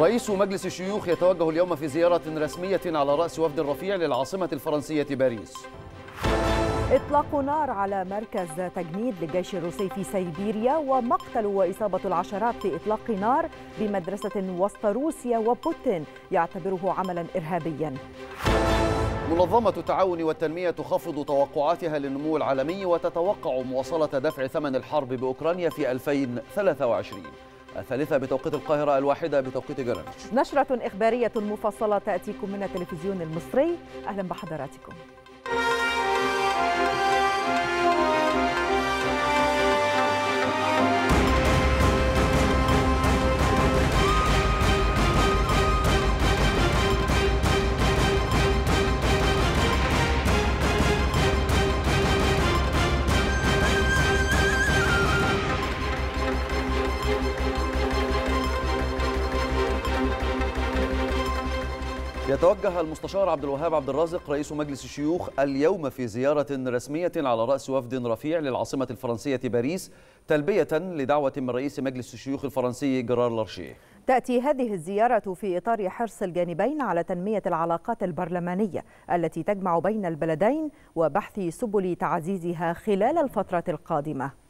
رئيس مجلس الشيوخ يتوجه اليوم في زيارة رسمية على رأس وفد رفيع للعاصمة الفرنسية باريس إطلاق نار على مركز تجنيد للجيش الروسي في سيبيريا ومقتل وإصابة العشرات في إطلاق نار بمدرسة وسط روسيا وبوتين يعتبره عملا إرهابيا منظمة التعاون والتنمية تخفض توقعاتها للنمو العالمي وتتوقع مواصلة دفع ثمن الحرب بأوكرانيا في 2023 الثالثة بتوقيت القاهرة الواحدة بتوقيت جرينتش نشرة إخبارية مفصلة تأتيكم من التلفزيون المصري أهلا بحضراتكم يتوجه المستشار عبد الوهاب عبد الرازق رئيس مجلس الشيوخ اليوم في زيارة رسمية على رأس وفد رفيع للعاصمة الفرنسية باريس تلبية لدعوة من رئيس مجلس الشيوخ الفرنسي جرار لارشيه تأتي هذه الزيارة في إطار حرص الجانبين على تنمية العلاقات البرلمانية التي تجمع بين البلدين وبحث سبل تعزيزها خلال الفترة القادمة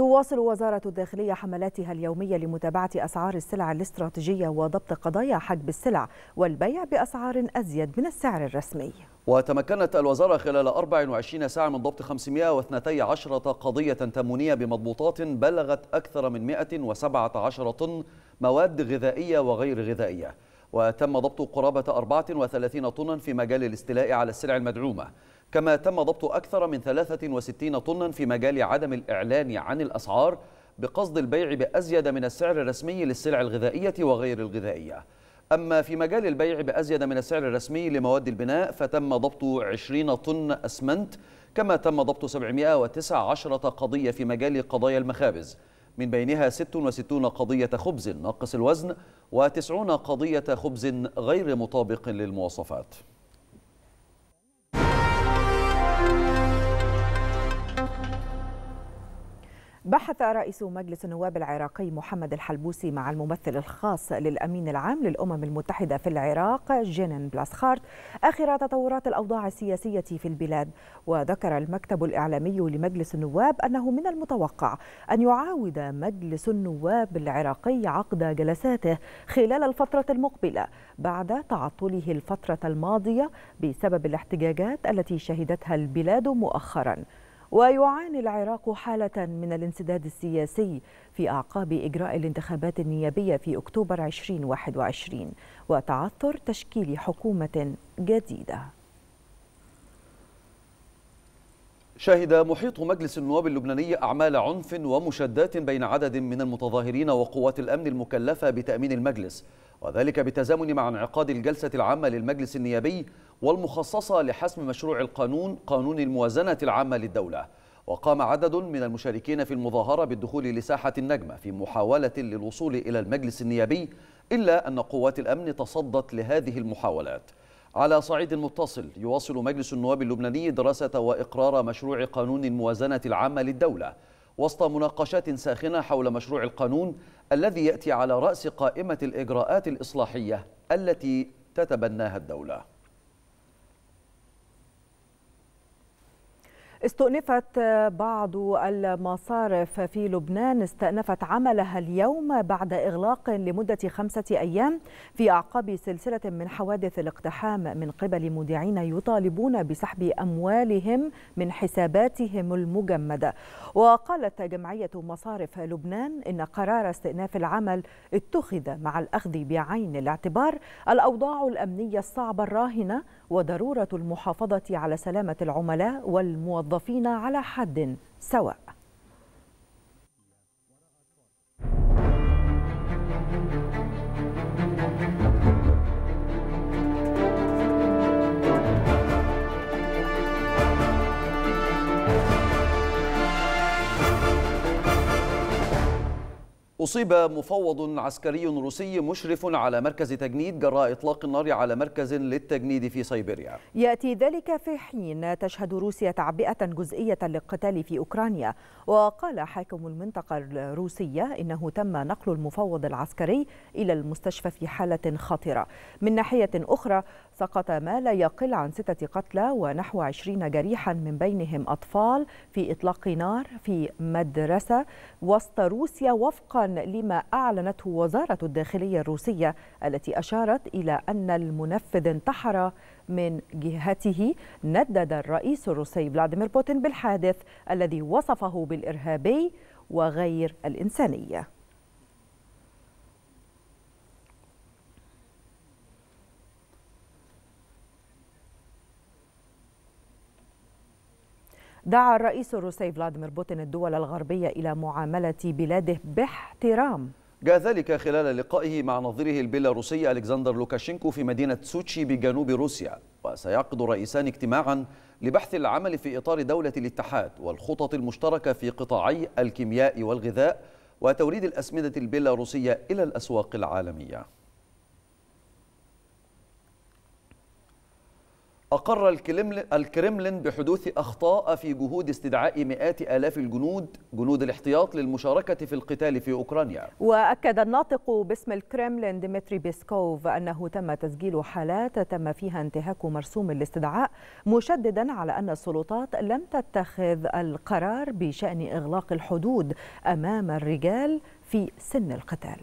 تواصل وزارة الداخلية حملاتها اليومية لمتابعة أسعار السلع الاستراتيجية وضبط قضايا حجب السلع والبيع بأسعار أزيد من السعر الرسمي وتمكنت الوزارة خلال 24 ساعة من ضبط 512 قضية تمونية بمضبوطات بلغت أكثر من 117 طن مواد غذائية وغير غذائية وتم ضبط قرابة 34 طنا في مجال الاستيلاء على السلع المدعومة كما تم ضبط أكثر من 63 طنا في مجال عدم الإعلان عن الأسعار بقصد البيع بأزيد من السعر الرسمي للسلع الغذائية وغير الغذائية أما في مجال البيع بأزيد من السعر الرسمي لمواد البناء فتم ضبط 20 طن أسمنت كما تم ضبط 719 قضية في مجال قضايا المخابز من بينها 66 قضية خبز ناقص الوزن و90 قضية خبز غير مطابق للمواصفات بحث رئيس مجلس النواب العراقي محمد الحلبوسي مع الممثل الخاص للأمين العام للأمم المتحدة في العراق جينين بلاسخارت آخر تطورات الأوضاع السياسية في البلاد وذكر المكتب الإعلامي لمجلس النواب أنه من المتوقع أن يعاود مجلس النواب العراقي عقد جلساته خلال الفترة المقبلة بعد تعطله الفترة الماضية بسبب الاحتجاجات التي شهدتها البلاد مؤخراً ويعاني العراق حالة من الانسداد السياسي في أعقاب إجراء الانتخابات النيابية في أكتوبر 2021 وتعثر تشكيل حكومة جديدة شهد محيط مجلس النواب اللبناني أعمال عنف ومشادات بين عدد من المتظاهرين وقوات الأمن المكلفة بتأمين المجلس وذلك بالتزامن مع انعقاد الجلسة العامة للمجلس النيابي والمخصصة لحسم مشروع القانون قانون الموازنة العامة للدولة وقام عدد من المشاركين في المظاهرة بالدخول لساحة النجمة في محاولة للوصول إلى المجلس النيابي إلا أن قوات الأمن تصدت لهذه المحاولات على صعيد متصل يواصل مجلس النواب اللبناني دراسة وإقرار مشروع قانون الموازنة العامة للدولة وسط مناقشات ساخنة حول مشروع القانون الذي يأتي على رأس قائمة الإجراءات الإصلاحية التي تتبناها الدولة استؤنفت بعض المصارف في لبنان استأنفت عملها اليوم بعد إغلاق لمدة خمسة أيام في أعقاب سلسلة من حوادث الاقتحام من قبل مودعين يطالبون بسحب أموالهم من حساباتهم المجمدة وقالت جمعية مصارف لبنان إن قرار استئناف العمل اتخذ مع الأخذ بعين الاعتبار الأوضاع الأمنية الصعبة الراهنة وضرورة المحافظة على سلامة العملاء والموظفين الموظفين على حد سواء أصيب مفوض عسكري روسي مشرف على مركز تجنيد جراء إطلاق النار على مركز للتجنيد في سيبيريا يأتي ذلك في حين تشهد روسيا تعبئة جزئية للقتال في أوكرانيا وقال حاكم المنطقة الروسية إنه تم نقل المفوض العسكري إلى المستشفى في حالة خطرة من ناحية أخرى سقط ما لا يقل عن ستة قتلى ونحو عشرين جريحا من بينهم أطفال في إطلاق نار في مدرسة وسط روسيا وفقا لما أعلنته وزارة الداخلية الروسية التي أشارت إلى أن المنفذ انتحر من جهته ندد الرئيس الروسي فلاديمير بوتين بالحادث الذي وصفه بالإرهابي وغير الإنسانية دعا الرئيس الروسي فلاديمير بوتين الدول الغربية إلى معاملة بلاده باحترام جاء ذلك خلال لقائه مع نظيره البيلاروسي ألكسندر لوكاشينكو في مدينة سوتشي بجنوب روسيا وسيعقد الرئيسان اجتماعا لبحث العمل في إطار دولة الاتحاد والخطط المشتركة في قطاعي الكيمياء والغذاء وتوريد الأسمدة البيلاروسية إلى الأسواق العالمية أقر الكرملين بحدوث أخطاء في جهود استدعاء مئات آلاف الجنود جنود الاحتياط للمشاركة في القتال في أوكرانيا وأكد الناطق باسم الكرملين ديمتري بيسكوف أنه تم تسجيل حالات تم فيها انتهاك مرسوم الاستدعاء مشددا على أن السلطات لم تتخذ القرار بشأن إغلاق الحدود أمام الرجال في سن القتال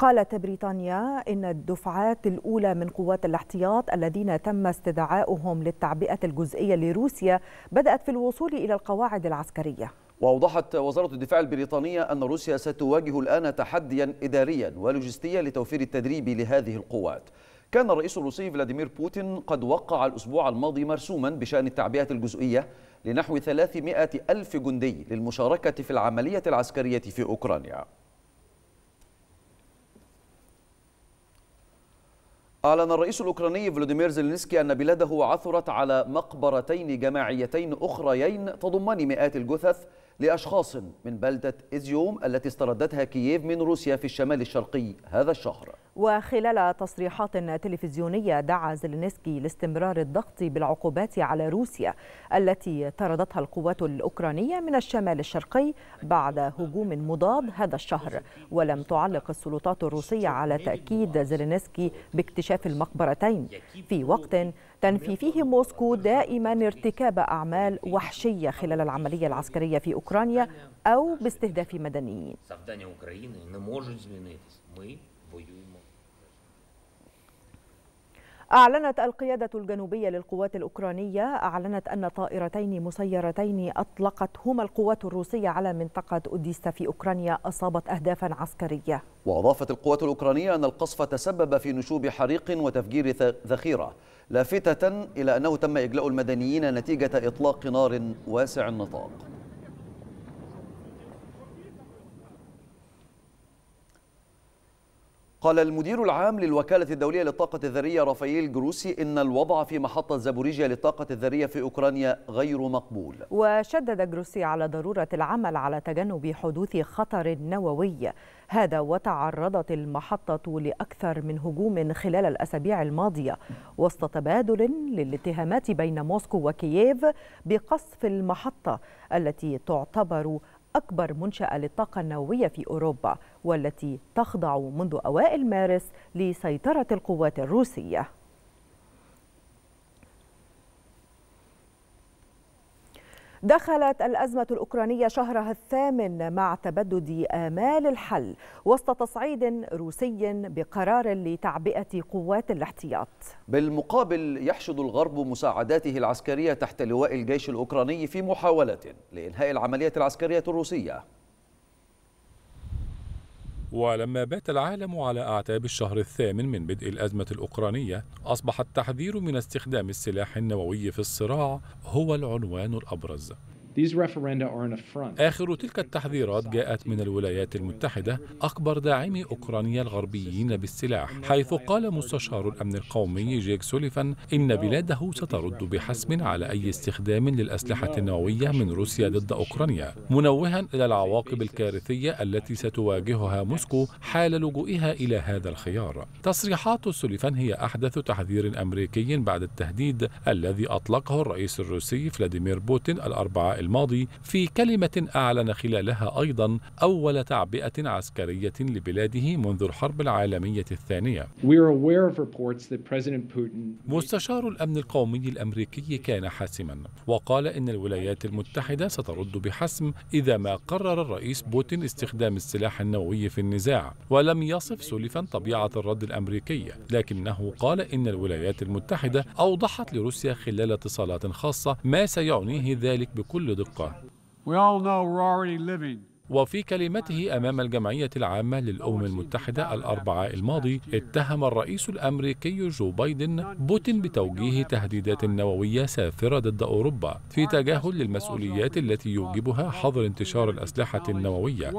قالت بريطانيا إن الدفعات الأولى من قوات الاحتياط الذين تم استدعاؤهم للتعبئة الجزئية لروسيا بدأت في الوصول إلى القواعد العسكرية وأوضحت وزارة الدفاع البريطانية أن روسيا ستواجه الآن تحديا إداريا ولوجستيا لتوفير التدريب لهذه القوات كان الرئيس الروسي فلاديمير بوتين قد وقع الأسبوع الماضي مرسوما بشأن التعبئة الجزئية لنحو 300 ألف جندي للمشاركة في العملية العسكرية في أوكرانيا أعلن الرئيس الأوكراني فلوديمير زيلينسكي أن بلاده عثرت على مقبرتين جماعيتين أخريين تضمان مئات الجثث لأشخاص من بلدة إزيوم التي استردتها كييف من روسيا في الشمال الشرقي هذا الشهر وخلال تصريحات تلفزيونية دعا زيلينسكي لاستمرار الضغط بالعقوبات على روسيا التي طردتها القوات الأوكرانية من الشمال الشرقي بعد هجوم مضاد هذا الشهر ولم تعلق السلطات الروسية على تأكيد زيلينسكي باكتشاف المقبرتين في وقت تنفي فيه موسكو دائما ارتكاب أعمال وحشية خلال العملية العسكرية في أوكرانيا أو باستهداف مدنيين أعلنت القيادة الجنوبية للقوات الأوكرانية أعلنت أن طائرتين مسيرتين أطلقتهما القوات الروسية على منطقة أوديستا في أوكرانيا أصابت أهدافا عسكرية وأضافت القوات الأوكرانية أن القصف تسبب في نشوب حريق وتفجير ذخيرة لافتة إلى أنه تم إجلاء المدنيين نتيجة إطلاق نار واسع النطاق قال المدير العام للوكالة الدولية للطاقة الذرية رافائيل جروسي إن الوضع في محطة زابوريجيا للطاقة الذرية في أوكرانيا غير مقبول وشدد جروسي على ضرورة العمل على تجنب حدوث خطر نووي هذا وتعرضت المحطة لأكثر من هجوم خلال الأسابيع الماضية وسط تبادل للاتهامات بين موسكو وكييف بقصف المحطة التي تعتبر أكبر منشأة للطاقة النووية في أوروبا والتي تخضع منذ أوائل مارس لسيطرة القوات الروسية دخلت الأزمة الأوكرانية شهرها الثامن مع تبدد آمال الحل وسط تصعيد روسي بقرار لتعبئة قوات الاحتياط بالمقابل يحشد الغرب مساعداته العسكرية تحت لواء الجيش الأوكراني في محاولة لإنهاء العملية العسكرية الروسية ولما بات العالم على أعتاب الشهر الثامن من بدء الأزمة الأوكرانية أصبح التحذير من استخدام السلاح النووي في الصراع هو العنوان الأبرز آخر تلك التحذيرات جاءت من الولايات المتحدة أكبر داعمي أوكرانيا الغربيين بالسلاح حيث قال مستشار الأمن القومي جيك سوليفان إن بلاده سترد بحسم على أي استخدام للأسلحة النووية من روسيا ضد أوكرانيا منوها إلى العواقب الكارثية التي ستواجهها موسكو حال لجوئها إلى هذا الخيار تصريحات سوليفان هي أحدث تحذير أمريكي بعد التهديد الذي أطلقه الرئيس الروسي فلاديمير بوتين الأربعاء الماضي في كلمة أعلن خلالها أيضا أول تعبئة عسكرية لبلاده منذ الحرب العالمية الثانية مستشار الأمن القومي الأمريكي كان حاسما وقال إن الولايات المتحدة سترد بحسم إذا ما قرر الرئيس بوتين استخدام السلاح النووي في النزاع ولم يصف سلفا طبيعة الرد الأمريكي لكنه قال إن الولايات المتحدة أوضحت لروسيا خلال اتصالات خاصة ما سيعنيه ذلك بكل دقة وفي كلمته أمام الجمعية العامة للأمم المتحدة الأربعاء الماضي اتهم الرئيس الأمريكي جو بايدن بوتين بتوجيه تهديدات نووية سافرة ضد أوروبا في تجاهل للمسؤوليات التي يوجبها حظر انتشار الأسلحة النووية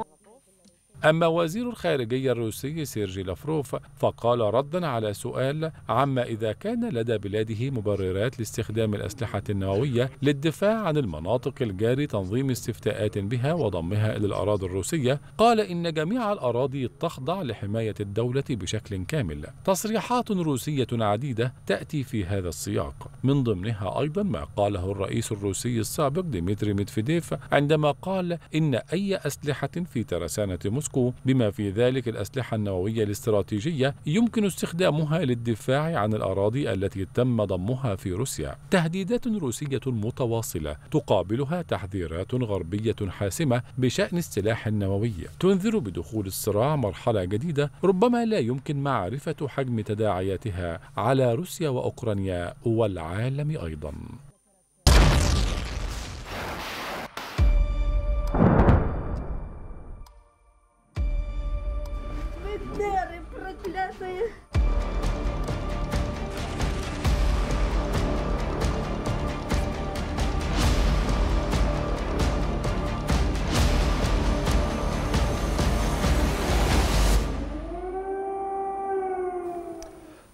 أما وزير الخارجية الروسي سيرجي لافروف فقال ردا على سؤال عما إذا كان لدى بلاده مبررات لاستخدام الأسلحة النووية للدفاع عن المناطق الجاري تنظيم استفتاءات بها وضمها إلى الأراضي الروسية قال إن جميع الأراضي تخضع لحماية الدولة بشكل كامل تصريحات روسية عديدة تأتي في هذا السياق من ضمنها أيضا ما قاله الرئيس الروسي السابق ديمتري ميدفيديف عندما قال إن أي أسلحة في ترسانة موسكو موسكو بما في ذلك الأسلحة النووية الاستراتيجية يمكن استخدامها للدفاع عن الأراضي التي تم ضمها في روسيا تهديدات روسية متواصلة تقابلها تحذيرات غربية حاسمة بشأن السلاح النووي تنذر بدخول الصراع مرحلة جديدة ربما لا يمكن معرفة حجم تداعياتها على روسيا وأوكرانيا والعالم أيضا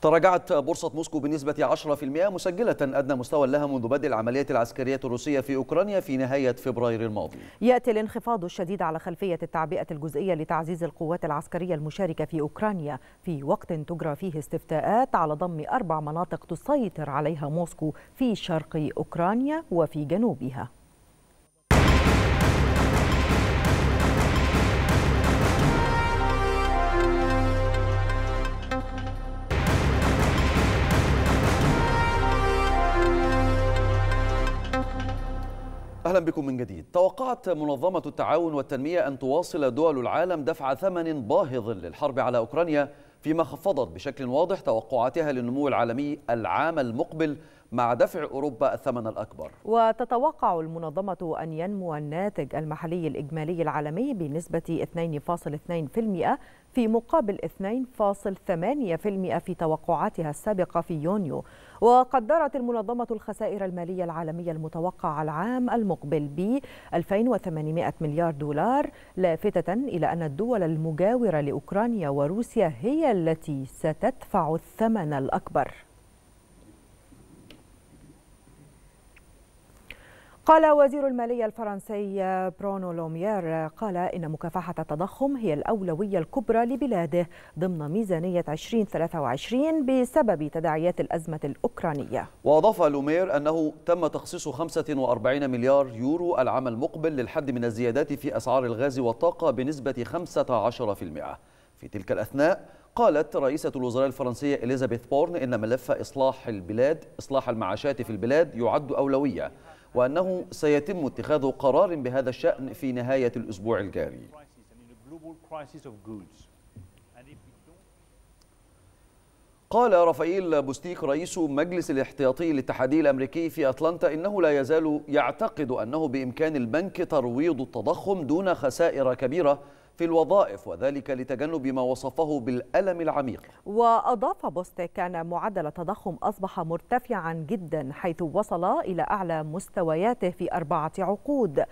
تراجعت بورصة موسكو بنسبة 10% مسجلة أدنى مستوى لها منذ بدء العمليات العسكرية الروسية في أوكرانيا في نهاية فبراير الماضي يأتي الانخفاض الشديد على خلفية التعبئة الجزئية لتعزيز القوات العسكرية المشاركة في أوكرانيا في وقت تجرى فيه استفتاءات على ضم أربع مناطق تسيطر عليها موسكو في شرق أوكرانيا وفي جنوبها أهلا بكم من جديد توقعت منظمة التعاون والتنمية أن تواصل دول العالم دفع ثمن باهظ للحرب على أوكرانيا فيما خفضت بشكل واضح توقعاتها للنمو العالمي العام المقبل مع دفع أوروبا الثمن الأكبر وتتوقع المنظمة أن ينمو الناتج المحلي الإجمالي العالمي بنسبة 2.2% في مقابل 2.8% في توقعاتها السابقة في يونيو وقدرت المنظمة الخسائر المالية العالمية المتوقعة العام المقبل ب 2800 مليار دولار لافتة إلى أن الدول المجاورة لأوكرانيا وروسيا هي التي ستدفع الثمن الأكبر قال وزير المالية الفرنسي برونو لومير قال إن مكافحة التضخم هي الأولوية الكبرى لبلاده ضمن ميزانية 2023 بسبب تداعيات الأزمة الأوكرانية وأضاف لومير أنه تم تخصيص 45 مليار يورو العام المقبل للحد من الزيادات في أسعار الغاز والطاقة بنسبة 15% في تلك الأثناء قالت رئيسة الوزراء الفرنسية إليزابيث بورن إن ملف إصلاح البلاد إصلاح المعاشات في البلاد يعد أولوية وأنه سيتم اتخاذ قرار بهذا الشأن في نهاية الأسبوع الجاري قال رافائيل بوستيك رئيس مجلس الاحتياطي الاتحادي الامريكي في اتلانتا انه لا يزال يعتقد انه بامكان البنك ترويض التضخم دون خسائر كبيره في الوظائف وذلك لتجنب ما وصفه بالألم العميق وأضاف بوستيك أن معدل التضخم أصبح مرتفعا جدا حيث وصل إلى أعلى مستوياته في أربعة عقود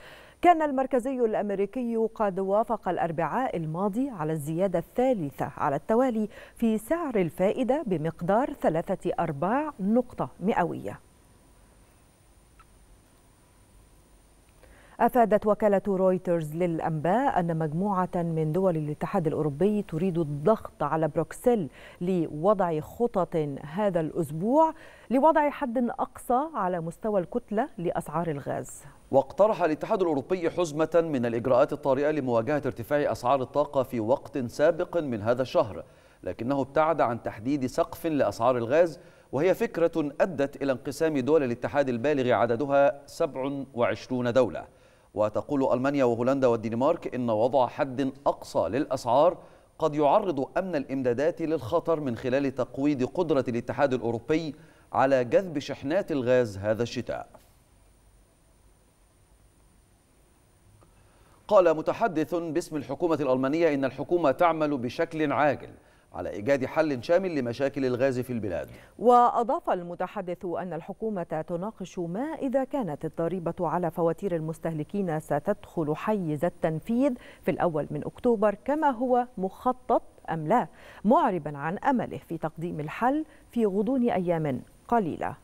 كان المركزي الأمريكي قد وافق الأربعاء الماضي على الزيادة الثالثة على التوالي في سعر الفائدة بمقدار ثلاثة أرباع نقطة مئوية أفادت وكالة رويترز للأنباء أن مجموعة من دول الاتحاد الأوروبي تريد الضغط على بروكسل لوضع خطط هذا الأسبوع لوضع حد أقصى على مستوى الكتلة لأسعار الغاز واقترح الاتحاد الأوروبي حزمة من الإجراءات الطارئة لمواجهة ارتفاع أسعار الطاقة في وقت سابق من هذا الشهر لكنه ابتعد عن تحديد سقف لأسعار الغاز وهي فكرة أدت إلى انقسام دول الاتحاد البالغ عددها 27 دولة وتقول ألمانيا وهولندا والدنمارك إن وضع حد أقصى للأسعار قد يعرض أمن الإمدادات للخطر من خلال تقويض قدرة الاتحاد الأوروبي على جذب شحنات الغاز هذا الشتاء قال متحدث باسم الحكومة الألمانية إن الحكومة تعمل بشكل عاجل على إيجاد حل شامل لمشاكل الغاز في البلاد وأضاف المتحدث أن الحكومة تناقش ما إذا كانت الضريبة على فواتير المستهلكين ستدخل حيز التنفيذ في الأول من أكتوبر كما هو مخطط أم لا معربا عن أمله في تقديم الحل في غضون أيام قليلة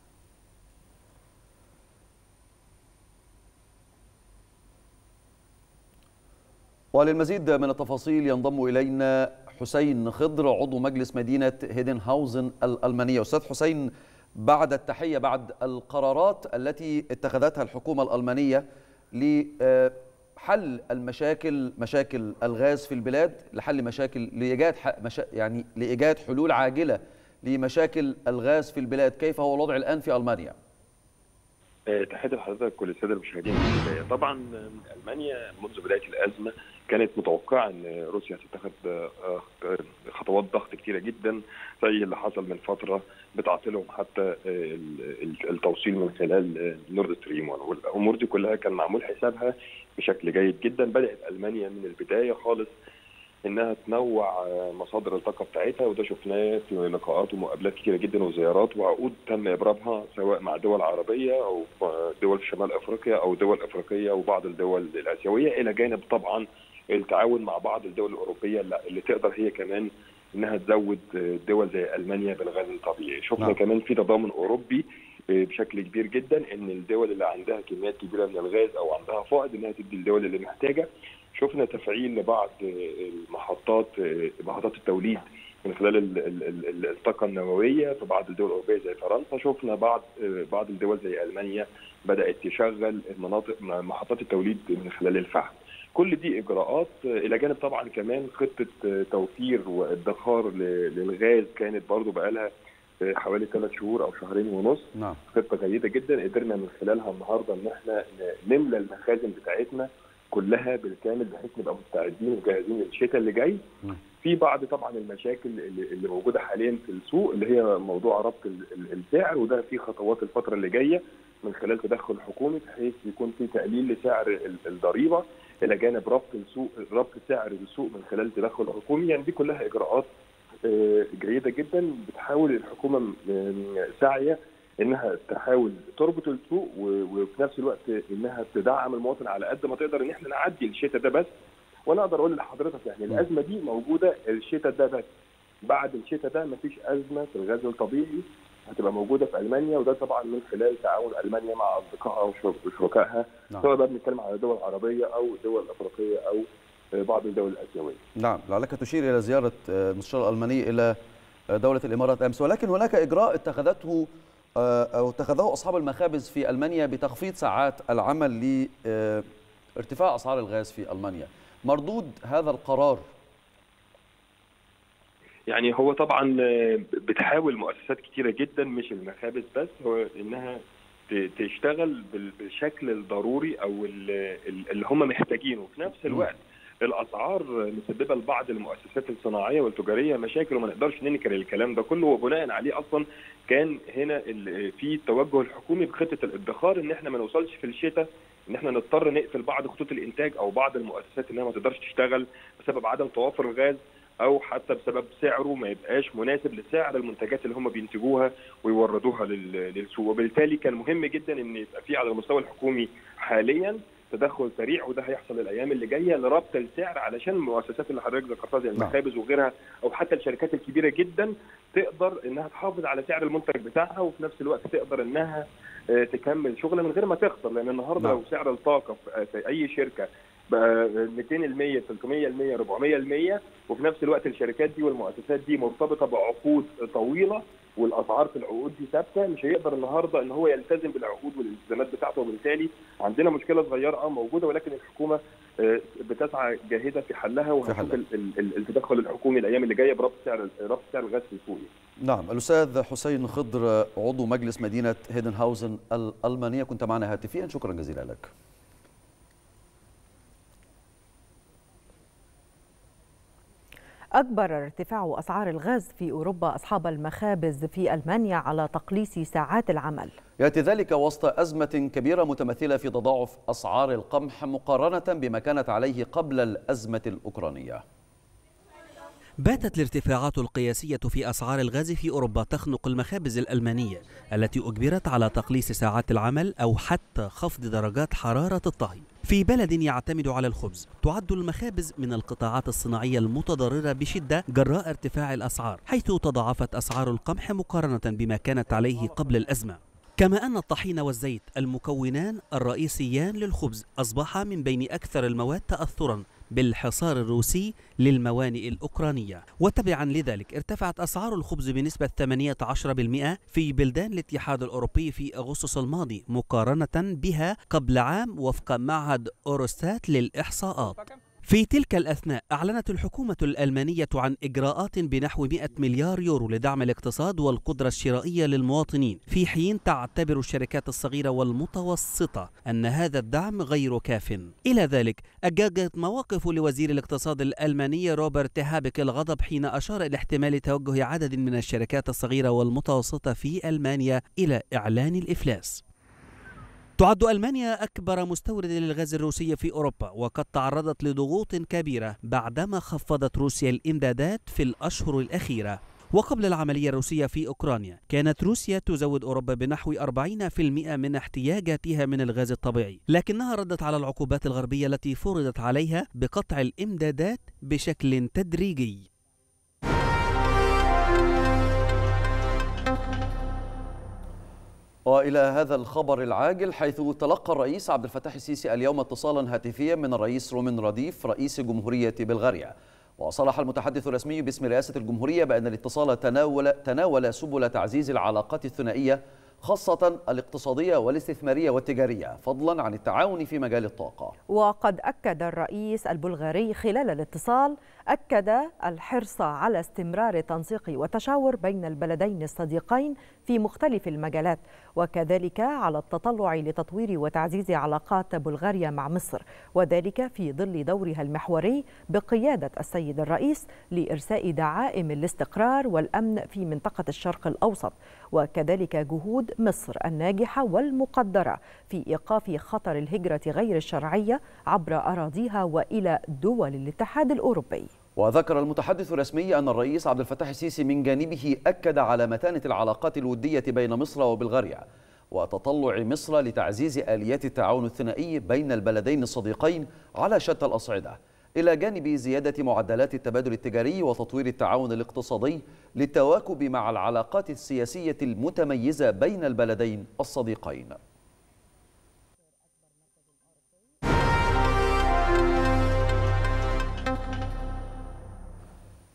وللمزيد من التفاصيل ينضم إلينا حسين خضر عضو مجلس مدينة هيدنهاوزن الألمانية أستاذ حسين بعد التحية بعد القرارات التي اتخذتها الحكومة الألمانية لحل المشاكل مشاكل الغاز في البلاد لحل مشاكل لإيجاد مشا يعني لإيجاد حلول عاجلة لمشاكل الغاز في البلاد كيف هو الوضع الآن في ألمانيا؟ آه، تحية لحضرتك السادة المشاهدين آه، طبعا ألمانيا منذ بداية الأزمة كانت متوقعه ان روسيا هتتخذ آه، خطوات ضغط كتيره جدا زي اللي حصل من فتره بتعطلهم حتى التوصيل من خلال آه، نورد ستريم والامور دي كلها كان معمول حسابها بشكل جيد جدا بدات المانيا من البدايه خالص انها تنوع آه، مصادر الطاقه بتاعتها وده شفناه في لقاءات ومقابلات كتيره جدا وزيارات وعقود تم ابرامها سواء مع دول عربيه او دول في شمال افريقيا او دول افريقيه وبعض الدول الاسيويه الى جانب طبعا التعاون مع بعض الدول الاوروبيه اللي تقدر هي كمان انها تزود دول زي المانيا بالغاز الطبيعي شفنا نعم. كمان في تضامن اوروبي آه، بشكل كبير جدا ان الدول اللي عندها كميات كبيره من الغاز او عندها فائض انها تدي الدول اللي محتاجه شفنا تفعيل لبعض آه، المحطات آه، محطات التوليد من خلال الطاقه النوويه في بعض الدول الاوروبيه زي فرنسا شفنا بعض بعض الدول زي المانيا بدات تشغل مناطق محطات التوليد من خلال الفحم كل دي اجراءات الى جانب طبعا كمان خطه آه، توفير وادخار للغاز كانت برضو بقالها آه، حوالي ثلاث شهور او شهرين ونص نعم. خطه جيده جدا قدرنا من خلالها النهارده ان احنا نملى المخازن بتاعتنا كلها بالكامل بحيث نبقى مستعدين وجاهزين للشتاء اللي جاي نعم. في بعض طبعا المشاكل اللي موجوده حاليا في السوق اللي هي موضوع ربط السعر وده في خطوات الفتره اللي جايه من خلال تدخل حكومي بحيث يكون في تقليل لسعر الضريبه الى جانب ربط السوق ربط سعر السوق من خلال تدخل حكومي يعني دي كلها اجراءات آه، جيده جدا بتحاول الحكومه ساعيه انها تحاول تربط السوق وفي نفس الوقت انها تدعم المواطن على قد ما تقدر ان احنا نعدي الشتاء ده بس وانا اقدر اقول لحضرتك يعني الازمه دي موجوده الشتاء ده بس بعد الشتاء ده مفيش ازمه في الغاز الطبيعي هتبقى موجوده في المانيا وده طبعا من خلال تعاون المانيا مع اصدقائها وشركائها نعم. سواء بقى بنتكلم على دول عربيه او دول افريقيه او بعض الدول الاسيويه. نعم لعلك تشير الى زياره آه، المستشار الالماني الى آه، دوله الامارات امس ولكن هناك اجراء اتخذته آه، او اتخذه اصحاب المخابز في المانيا بتخفيض ساعات العمل لارتفاع اسعار الغاز في المانيا. مردود هذا القرار يعني هو طبعا آه، بتحاول مؤسسات كتيره جدا مش المخابز بس هو انها تشتغل بالشكل الضروري او اللي هم محتاجينه وفي نفس الوقت الاسعار مسببه لبعض المؤسسات الصناعيه والتجاريه مشاكل وما نقدرش ننكر الكلام ده كله وبناء عليه اصلا كان هنا في التوجه الحكومي بخطه الادخار ان احنا ما نوصلش في الشتاء ان احنا نضطر نقفل بعض خطوط الانتاج او بعض المؤسسات انها ما تقدرش تشتغل بسبب عدم توافر الغاز او حتى بسبب سعره ما يبقاش مناسب لسعر المنتجات اللي هم بينتجوها ويوردوها للسوق وبالتالي كان مهم جدا ان يبقى في على المستوى الحكومي حاليا تدخل سريع وده هيحصل الايام اللي جايه لربط السعر علشان المؤسسات اللي حضرتك ذكرتها زي نعم. المخابز وغيرها او حتى الشركات الكبيره جدا تقدر انها تحافظ على سعر المنتج بتاعها وفي نفس الوقت تقدر انها آه، تكمل شغلها من غير ما تخسر لان النهارده نعم. لو سعر الطاقه في آه، اي شركه 200 300 400 وفي نفس الوقت الشركات دي والمؤسسات دي مرتبطة بعقود طويلة والاسعار في العقود دي ثابته مش هيقدر النهارده ان هو يلتزم بالعقود والالتزامات بتاعته وبالتالي عندنا مشكله صغيره اه موجوده ولكن الحكومه آه، بتسعى جاهده في حلها وهنشوف التدخل الحكومي الايام اللي جايه بربط سعر ربط سعر الغاز في سوريا. نعم الاستاذ حسين خضر عضو مجلس مدينه هيدنهاوزن الالمانيه كنت معنا هاتفيا شكرا جزيلا لك. أجبر ارتفاع أسعار الغاز في أوروبا أصحاب المخابز في ألمانيا على تقليص ساعات العمل يأتي ذلك وسط أزمة كبيرة متمثلة في تضاعف أسعار القمح مقارنة بما كانت عليه قبل الأزمة الأوكرانية باتت الارتفاعات القياسية في أسعار الغاز في أوروبا تخنق المخابز الألمانية التي أجبرت على تقليص ساعات العمل أو حتى خفض درجات حرارة الطهي في بلد يعتمد على الخبز تعد المخابز من القطاعات الصناعية المتضررة بشدة جراء ارتفاع الأسعار حيث تضاعفت أسعار القمح مقارنة بما كانت عليه قبل الأزمة كما أن الطحين والزيت المكونان الرئيسيان للخبز أصبحا من بين أكثر المواد تأثرا بالحصار الروسي للموانئ الأوكرانية وتبعا لذلك ارتفعت أسعار الخبز بنسبة 18% في بلدان الاتحاد الأوروبي في أغسطس الماضي مقارنة بها قبل عام وفق معهد أوروستات للإحصاءات في تلك الأثناء أعلنت الحكومة الألمانية عن إجراءات بنحو 100 مليار يورو لدعم الاقتصاد والقدرة الشرائية للمواطنين في حين تعتبر الشركات الصغيرة والمتوسطة أن هذا الدعم غير كاف إلى ذلك أجاجت مواقف لوزير الاقتصاد الألماني روبرت هابك الغضب حين أشار إلى احتمال توجه عدد من الشركات الصغيرة والمتوسطة في ألمانيا إلى إعلان الإفلاس تعد ألمانيا أكبر مستورد للغاز الروسي في أوروبا وقد تعرضت لضغوط كبيرة بعدما خفضت روسيا الإمدادات في الأشهر الأخيرة وقبل العملية الروسية في أوكرانيا كانت روسيا تزود أوروبا بنحو 40% من احتياجاتها من الغاز الطبيعي لكنها ردت على العقوبات الغربية التي فرضت عليها بقطع الإمدادات بشكل تدريجي والى هذا الخبر العاجل حيث تلقى الرئيس عبد الفتاح السيسي اليوم اتصالا هاتفيا من الرئيس رومن رديف رئيس جمهوريه بلغاريا وصرح المتحدث الرسمي باسم رئاسه الجمهوريه بان الاتصال تناول تناول سبل تعزيز العلاقات الثنائيه خاصة الاقتصادية والاستثمارية والتجارية فضلا عن التعاون في مجال الطاقة وقد أكد الرئيس البلغاري خلال الاتصال أكد الحرص على استمرار التنسيق والتشاور بين البلدين الصديقين في مختلف المجالات وكذلك على التطلع لتطوير وتعزيز علاقات بلغاريا مع مصر وذلك في ظل دورها المحوري بقيادة السيد الرئيس لإرساء دعائم الاستقرار والأمن في منطقة الشرق الأوسط وكذلك جهود مصر الناجحة والمقدرة في إيقاف خطر الهجرة غير الشرعية عبر أراضيها وإلى دول الاتحاد الأوروبي وذكر المتحدث الرسمي أن الرئيس عبد الفتاح السيسي من جانبه أكد على متانة العلاقات الودية بين مصر وبلغاريا وتطلع مصر لتعزيز آليات التعاون الثنائي بين البلدين الصديقين على شتى الأصعدة إلى جانب زيادة معدلات التبادل التجاري وتطوير التعاون الاقتصادي للتواكب مع العلاقات السياسية المتميزة بين البلدين الصديقين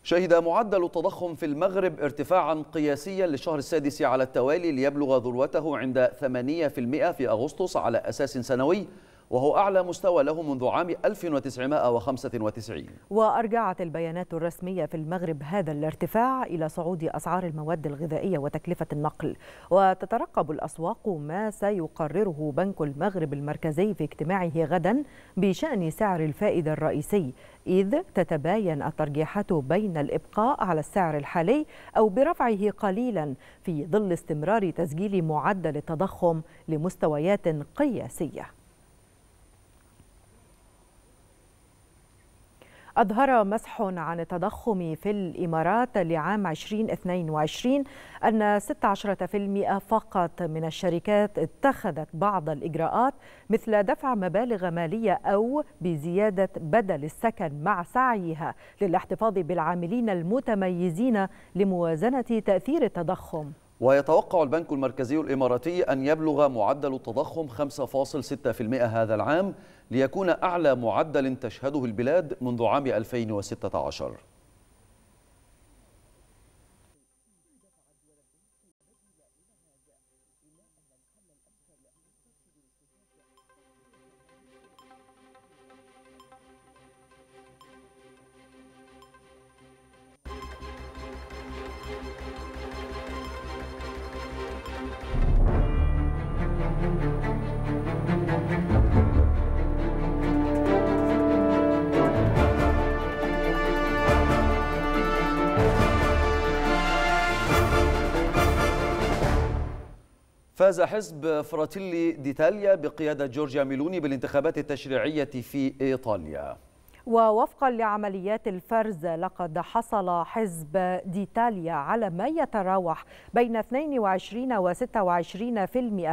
شهد معدل التضخم في المغرب ارتفاعا قياسيا للشهر السادس على التوالي ليبلغ ذروته عند 8% في أغسطس على أساس سنوي وهو أعلى مستوى له منذ عام 1995 وأرجعت البيانات الرسمية في المغرب هذا الارتفاع إلى صعود أسعار المواد الغذائية وتكلفة النقل وتترقب الأسواق ما سيقرره بنك المغرب المركزي في اجتماعه غدا بشأن سعر الفائدة الرئيسي إذ تتباين الترجيحات بين الإبقاء على السعر الحالي أو برفعه قليلا في ظل استمرار تسجيل معدل التضخم لمستويات قياسية أظهر مسح عن التضخم في الإمارات لعام 2022 أن 16% فقط من الشركات اتخذت بعض الإجراءات مثل دفع مبالغ مالية أو بزيادة بدل السكن مع سعيها للاحتفاظ بالعاملين المتميزين لموازنة تأثير التضخم ويتوقع البنك المركزي الإماراتي أن يبلغ معدل التضخم 5.6% هذا العام ليكون أعلى معدل تشهده البلاد منذ عام 2016 فاز حزب فراتيلي ديتاليا بقيادة جورجيا ميلوني بالانتخابات التشريعية في إيطاليا ووفقا لعمليات الفرز لقد حصل حزب ديتاليا على ما يتراوح بين 22 و 26%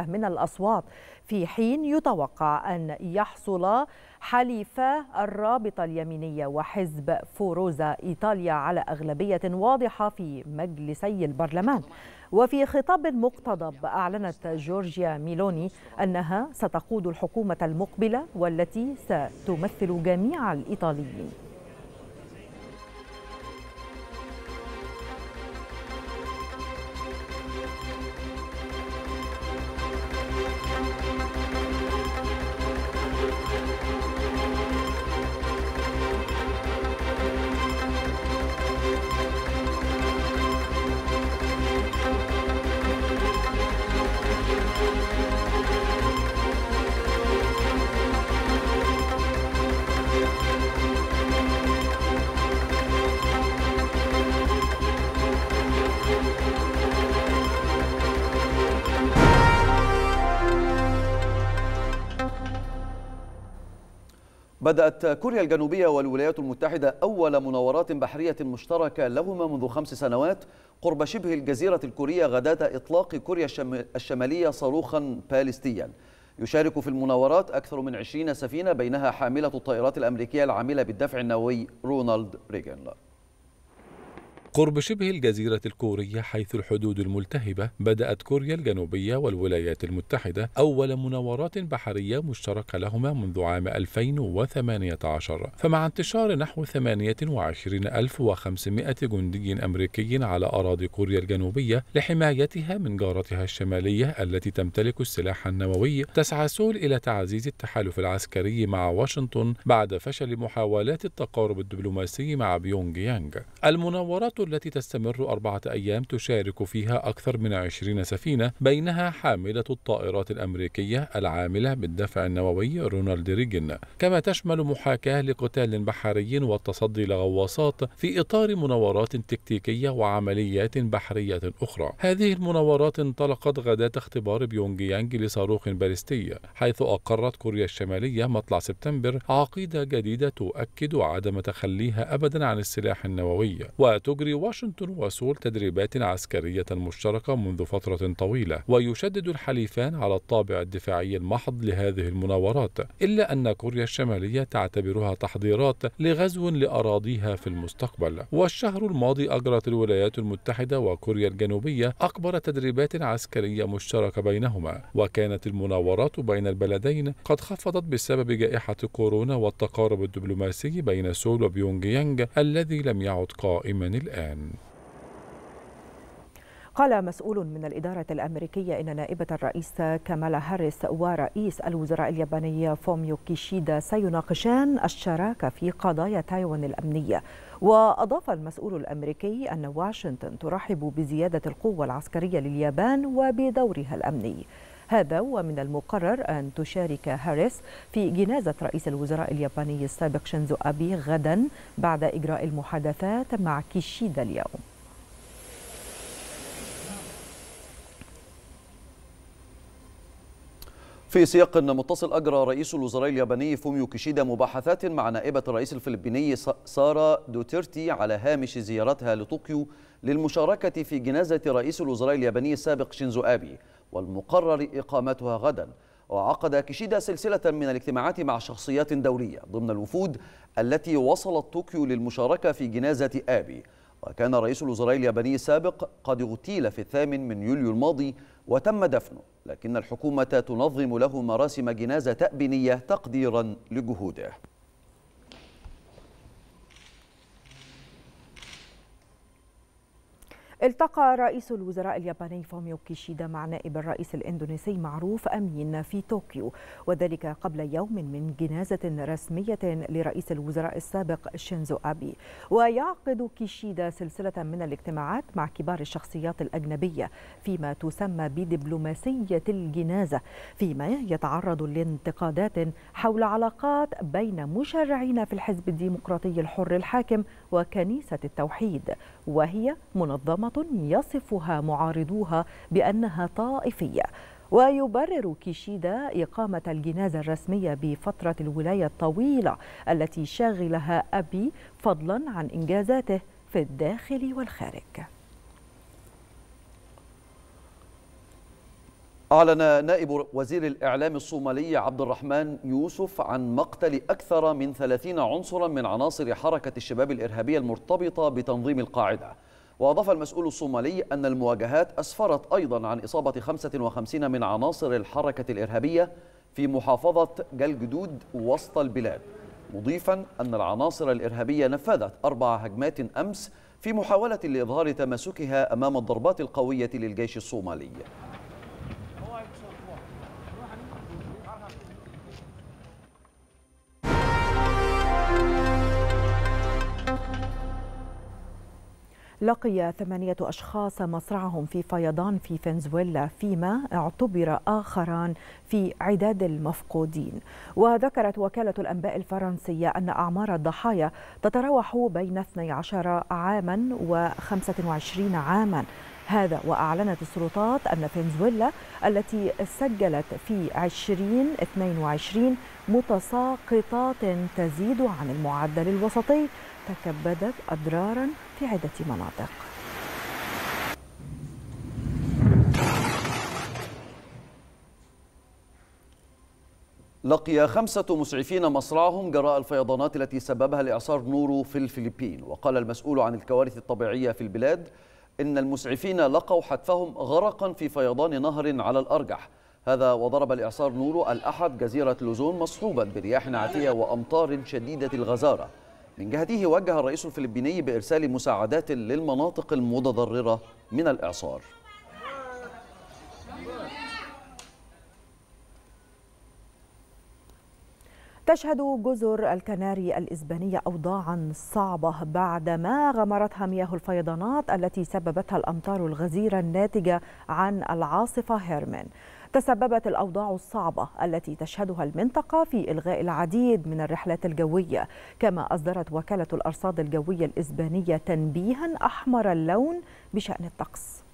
من الأصوات في حين يتوقع أن يحصل حليفا الرابطة اليمينية وحزب فوروزا إيطاليا على أغلبية واضحة في مجلسي البرلمان وفي خطاب مقتضب أعلنت جورجيا ميلوني أنها ستقود الحكومة المقبلة والتي ستمثل جميع الإيطاليين بدأت كوريا الجنوبية والولايات المتحدة أول مناورات بحرية مشتركة لهما منذ خمس سنوات قرب شبه الجزيرة الكورية غداة إطلاق كوريا الشمالية صاروخا باليستيا يشارك في المناورات أكثر من 20 سفينة بينها حاملة الطائرات الأمريكية العاملة بالدفع النووي رونالد ريغان قرب شبه الجزيرة الكورية حيث الحدود الملتهبة بدأت كوريا الجنوبية والولايات المتحدة أول مناورات بحرية مشتركة لهما منذ عام 2018 فمع انتشار نحو 28500 جندي أمريكي على أراضي كوريا الجنوبية لحمايتها من جارتها الشمالية التي تمتلك السلاح النووي تسعى سول إلى تعزيز التحالف العسكري مع واشنطن بعد فشل محاولات التقارب الدبلوماسي مع بيونج يانج المناورات التي تستمر أربعة أيام تشارك فيها أكثر من عشرين سفينة بينها حاملة الطائرات الأمريكية العاملة بالدفع النووي رونالد ريجن كما تشمل محاكاة لقتال بحري والتصدي لغواصات في إطار مناورات تكتيكية وعمليات بحرية أخرى هذه المناورات انطلقت غداة اختبار بيونج يانج لصاروخ باليستي حيث أقرت كوريا الشمالية مطلع سبتمبر عقيدة جديدة تؤكد عدم تخليها أبدا عن السلاح النووي وتجري واشنطن وسول تدريبات عسكرية مشتركة منذ فترة طويلة ويشدد الحليفان على الطابع الدفاعي المحض لهذه المناورات إلا أن كوريا الشمالية تعتبرها تحضيرات لغزو لأراضيها في المستقبل والشهر الماضي أجرت الولايات المتحدة وكوريا الجنوبية أكبر تدريبات عسكرية مشتركة بينهما وكانت المناورات بين البلدين قد خفضت بسبب جائحة كورونا والتقارب الدبلوماسي بين سول وبيونغ الذي لم يعد قائما الآن الآن قال مسؤول من الإدارة الأمريكية إن نائبة الرئيس كامالا هاريس ورئيس الوزراء الياباني فوميو كيشيدا سيناقشان الشراكة في قضايا تايوان الأمنية وأضاف المسؤول الأمريكي أن واشنطن ترحب بزيادة القوة العسكرية لليابان وبدورها الأمني هذا ومن المقرر أن تشارك هاريس في جنازة رئيس الوزراء الياباني السابق شينزو أبي غدا بعد إجراء المحادثات مع كيشيدا اليوم في سياق متصل أجرى رئيس الوزراء الياباني فوميو كيشيدا مباحثات مع نائبة الرئيس الفلبيني سارة دوتيرتي على هامش زيارتها لطوكيو للمشاركة في جنازة رئيس الوزراء الياباني السابق شينزو آبي والمقرر إقامتها غدا وعقد كيشيدا سلسلة من الاجتماعات مع شخصيات دولية ضمن الوفود التي وصلت طوكيو للمشاركة في جنازة آبي وكان رئيس الوزراء الياباني السابق قد اغتيل في الثامن من يوليو الماضي وتم دفنه لكن الحكومة تنظم له مراسم جنازة تأبينية تقديرا لجهوده التقى رئيس الوزراء الياباني فوميو كيشيدا مع نائب الرئيس الاندونيسي معروف امين في طوكيو وذلك قبل يوم من جنازه رسميه لرئيس الوزراء السابق شينزو ابي ويعقد كيشيدا سلسله من الاجتماعات مع كبار الشخصيات الاجنبيه فيما تسمى بدبلوماسيه الجنازه فيما يتعرض لانتقادات حول علاقات بين مشرعين في الحزب الديمقراطي الحر الحاكم وكنيسه التوحيد وهي منظمه منظمه يصفها معارضوها بأنها طائفية ويبرر كيشيدا إقامة الجنازة الرسمية بفترة الولاية الطويلة التي شغلها أبي فضلا عن إنجازاته في الداخل والخارج أعلن نائب وزير الإعلام الصومالي عبد الرحمن يوسف عن مقتل أكثر من 30 عنصرا من عناصر حركة الشباب الإرهابية المرتبطة بتنظيم القاعدة وأضاف المسؤول الصومالي أن المواجهات أسفرت أيضا عن إصابة 55 من عناصر الحركة الإرهابية في محافظة جلجدود وسط البلاد مضيفا أن العناصر الإرهابية نفذت أربع هجمات أمس في محاولة لإظهار تماسكها أمام الضربات القوية للجيش الصومالي لقي ثمانية أشخاص مصرعهم في فيضان في فنزويلا فيما اعتبر آخران في عداد المفقودين وذكرت وكالة الأنباء الفرنسية أن أعمار الضحايا تتراوح بين 12 عاما و 25 عاما هذا وأعلنت السلطات أن فنزويلا التي سجلت في 2022 متساقطات تزيد عن المعدل الوسطي تكبدت أضرارا في عدة مناطق لقي خمسة مسعفين مصرعهم جراء الفيضانات التي سببها الإعصار نورو في الفلبين وقال المسؤول عن الكوارث الطبيعية في البلاد إن المسعفين لقوا حتفهم غرقا في فيضان نهر على الأرجح هذا وضرب الإعصار نورو الأحد جزيرة لوزون مصحوبا برياح عاتية وأمطار شديدة الغزارة من جهته وجه الرئيس الفلبيني بإرسال مساعدات للمناطق المتضررة من الإعصار تشهد جزر الكناري الإسبانية أوضاعا صعبة بعدما غمرتها مياه الفيضانات التي سببتها الأمطار الغزيرة الناتجة عن العاصفة هيرمن تسببت الأوضاع الصعبة التي تشهدها المنطقة في إلغاء العديد من الرحلات الجوية كما أصدرت وكالة الأرصاد الجوية الإسبانية تنبيها أحمر اللون بشأن الطقس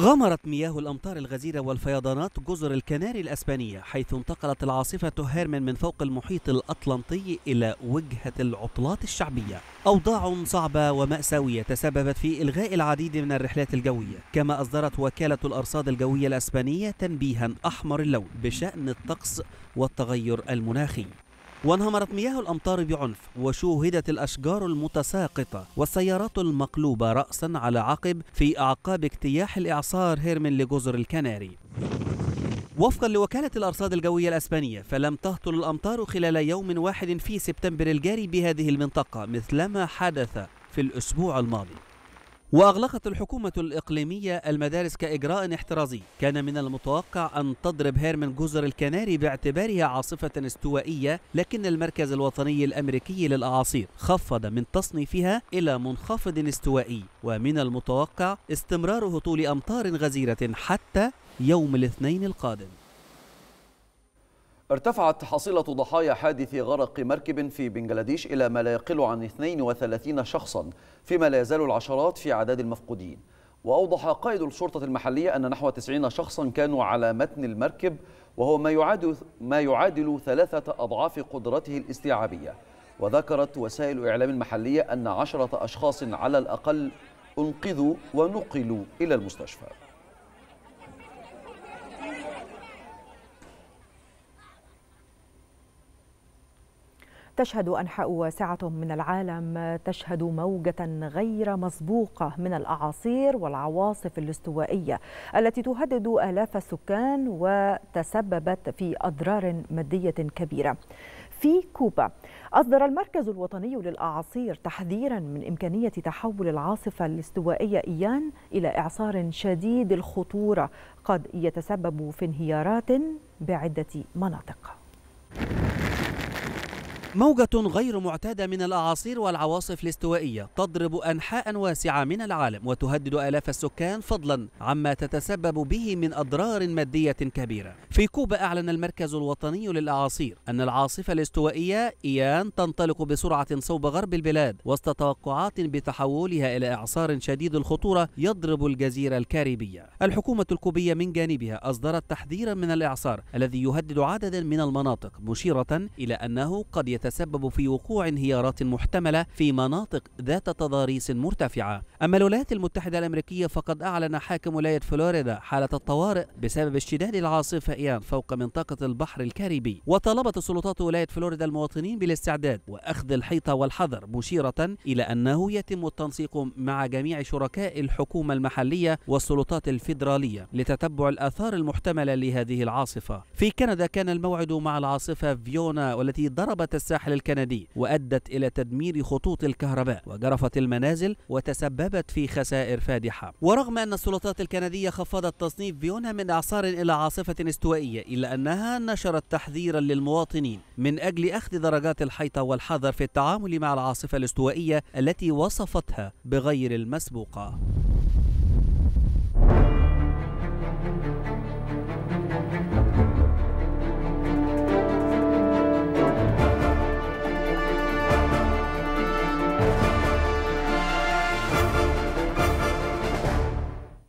غمرت مياه الأمطار الغزيرة والفيضانات جزر الكناري الأسبانية حيث انتقلت العاصفة هيرمن من فوق المحيط الأطلنطي إلى وجهة العطلات الشعبية أوضاع صعبة ومأساوية تسببت في إلغاء العديد من الرحلات الجوية كما أصدرت وكالة الأرصاد الجوية الأسبانية تنبيها أحمر اللون بشأن الطقس والتغير المناخي وانهمرت مياه الأمطار بعنف وشوهدت الأشجار المتساقطة والسيارات المقلوبة رأسا على عقب في أعقاب اجتياح الإعصار هيرمن لجزر الكناري وفقا لوكالة الأرصاد الجوية الأسبانية فلم تهطل الأمطار خلال يوم واحد في سبتمبر الجاري بهذه المنطقة مثلما حدث في الأسبوع الماضي وأغلقت الحكومة الإقليمية المدارس كإجراء احترازي كان من المتوقع أن تضرب هيرمن جزر الكناري باعتبارها عاصفة استوائية لكن المركز الوطني الأمريكي للأعاصير خفض من تصنيفها إلى منخفض استوائي ومن المتوقع استمرار هطول أمطار غزيرة حتى يوم الاثنين القادم ارتفعت حصيلة ضحايا حادث غرق مركب في بنجلاديش إلى ما لا يقل عن 32 شخصا فيما لا يزال العشرات في عدد المفقودين وأوضح قائد الشرطة المحلية أن نحو 90 شخصا كانوا على متن المركب وهو ما يعادل, ما يعادل ثلاثة أضعاف قدرته الاستيعابية وذكرت وسائل إعلام محلية أن عشرة أشخاص على الأقل أنقذوا ونقلوا إلى المستشفى تشهد أنحاء واسعة من العالم تشهد موجة غير مسبوقة من الأعاصير والعواصف الاستوائية التي تهدد آلاف السكان وتسببت في أضرار مادية كبيرة في كوبا أصدر المركز الوطني للأعاصير تحذيرا من إمكانية تحول العاصفة الاستوائية إيان إلى إعصار شديد الخطورة قد يتسبب في انهيارات بعدة مناطق موجة غير معتادة من الأعاصير والعواصف الاستوائية تضرب أنحاء واسعة من العالم وتهدد آلاف السكان فضلا عما تتسبب به من أضرار مادية كبيرة في كوبا أعلن المركز الوطني للأعاصير أن العاصفة الاستوائية إيان تنطلق بسرعة صوب غرب البلاد وسط توقعات بتحولها إلى إعصار شديد الخطورة يضرب الجزيرة الكاريبية الحكومة الكوبية من جانبها أصدرت تحذيرا من الإعصار الذي يهدد عددا من المناطق مشيرة إلى أنه قد يتسبب تتسبب في وقوع انهيارات محتملة في مناطق ذات تضاريس مرتفعة أما الولايات المتحدة الأمريكية فقد أعلن حاكم ولاية فلوريدا حالة الطوارئ بسبب اشتداد العاصفة إيان فوق منطقة البحر الكاريبي وطالبت سلطات ولاية فلوريدا المواطنين بالاستعداد وأخذ الحيطة والحذر مشيرة إلى أنه يتم التنسيق مع جميع شركاء الحكومة المحلية والسلطات الفيدرالية لتتبع الآثار المحتملة لهذه العاصفة في كندا كان الموعد مع العاصفة فيونا والتي ضربت الساعة الساحل الكندي وأدت إلى تدمير خطوط الكهرباء وجرفت المنازل وتسببت في خسائر فادحة ورغم أن السلطات الكندية خفضت تصنيف فيونا من إعصار إلى عاصفة استوائية إلا أنها نشرت تحذيرا للمواطنين من أجل أخذ درجات الحيطة والحذر في التعامل مع العاصفة الاستوائية التي وصفتها بغير المسبوقة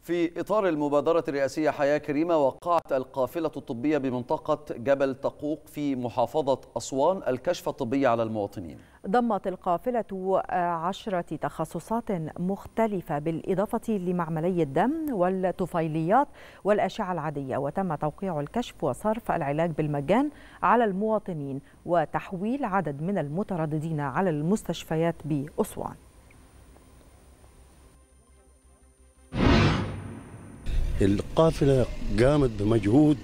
في إطار المبادرة الرئاسية حياة كريمة وقعت القافلة الطبية بمنطقة جبل تقوق في محافظة أسوان الكشف الطبي على المواطنين ضمت القافلة عشرة تخصصات مختلفة بالإضافة لمعملي الدم والطفيليات والأشعة العادية وتم توقيع الكشف وصرف العلاج بالمجان على المواطنين وتحويل عدد من المترددين على المستشفيات بأسوان القافلة قامت بمجهود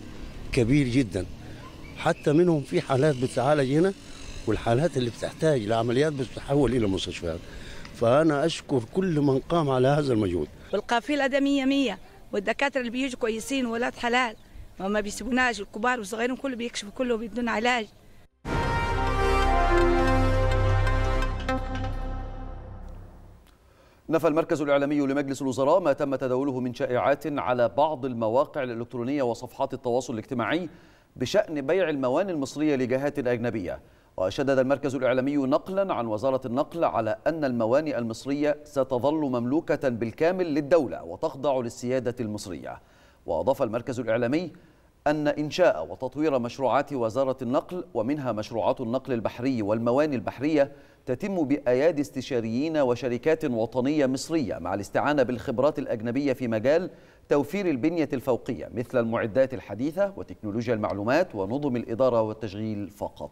كبير جدا حتى منهم في حالات بتعالج هنا والحالات اللي بتحتاج لعمليات بتتحول إلى مستشفيات فأنا أشكر كل من قام على هذا المجهود والقافلة ده مية مية والدكاترة اللي بيجوا كويسين ولاد حلال وما بيسيبوناش الكبار والصغيرين كله بيكشفوا كله وبيدون علاج نفى المركز الإعلامي لمجلس الوزراء ما تم تداوله من شائعات على بعض المواقع الإلكترونية وصفحات التواصل الاجتماعي بشأن بيع المواني المصرية لجهات أجنبية وشدد المركز الإعلامي نقلا عن وزارة النقل على أن الموانئ المصرية ستظل مملوكة بالكامل للدولة وتخضع للسيادة المصرية وأضاف المركز الإعلامي أن إنشاء وتطوير مشروعات وزارة النقل ومنها مشروعات النقل البحري والمواني البحرية تتم بأيادي استشاريين وشركات وطنية مصرية مع الاستعانة بالخبرات الأجنبية في مجال توفير البنية الفوقية مثل المعدات الحديثة وتكنولوجيا المعلومات ونظم الإدارة والتشغيل فقط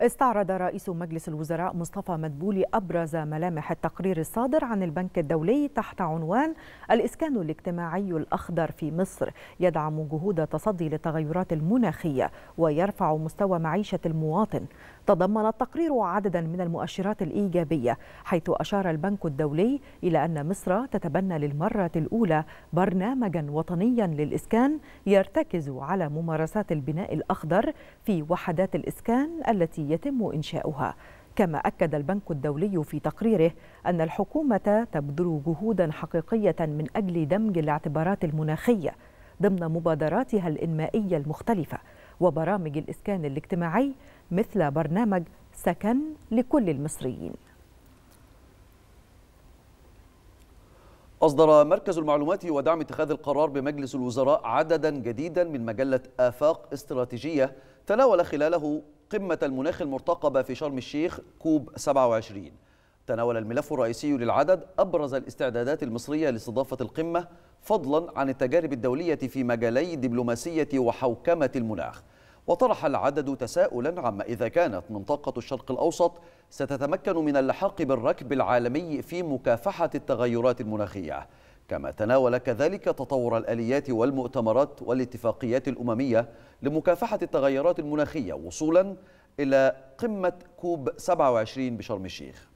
استعرض رئيس مجلس الوزراء مصطفى مدبولي أبرز ملامح التقرير الصادر عن البنك الدولي تحت عنوان الإسكان الاجتماعي الأخضر في مصر يدعم جهود التصدي للتغيرات المناخية ويرفع مستوى معيشة المواطن تضمن التقرير عددا من المؤشرات الإيجابية حيث أشار البنك الدولي إلى أن مصر تتبنى للمرة الأولى برنامجا وطنيا للإسكان يرتكز على ممارسات البناء الأخضر في وحدات الإسكان التي يتم إنشاؤها كما أكد البنك الدولي في تقريره أن الحكومة تبذل جهودا حقيقية من أجل دمج الاعتبارات المناخية ضمن مبادراتها الإنمائية المختلفة وبرامج الإسكان الاجتماعي مثل برنامج سكن لكل المصريين أصدر مركز المعلومات ودعم اتخاذ القرار بمجلس الوزراء عددا جديدا من مجلة آفاق استراتيجية تناول خلاله قمة المناخ المرتقبة في شرم الشيخ كوب 27 تناول الملف الرئيسي للعدد أبرز الاستعدادات المصرية لاستضافة القمة فضلا عن التجارب الدولية في مجالي دبلوماسية وحوكمة المناخ وطرح العدد تساؤلا عما إذا كانت منطقة الشرق الأوسط ستتمكن من اللحاق بالركب العالمي في مكافحة التغيرات المناخية كما تناول كذلك تطور الآليات والمؤتمرات والاتفاقيات الأممية لمكافحة التغيرات المناخية وصولا إلى قمة كوب 27 بشرم الشيخ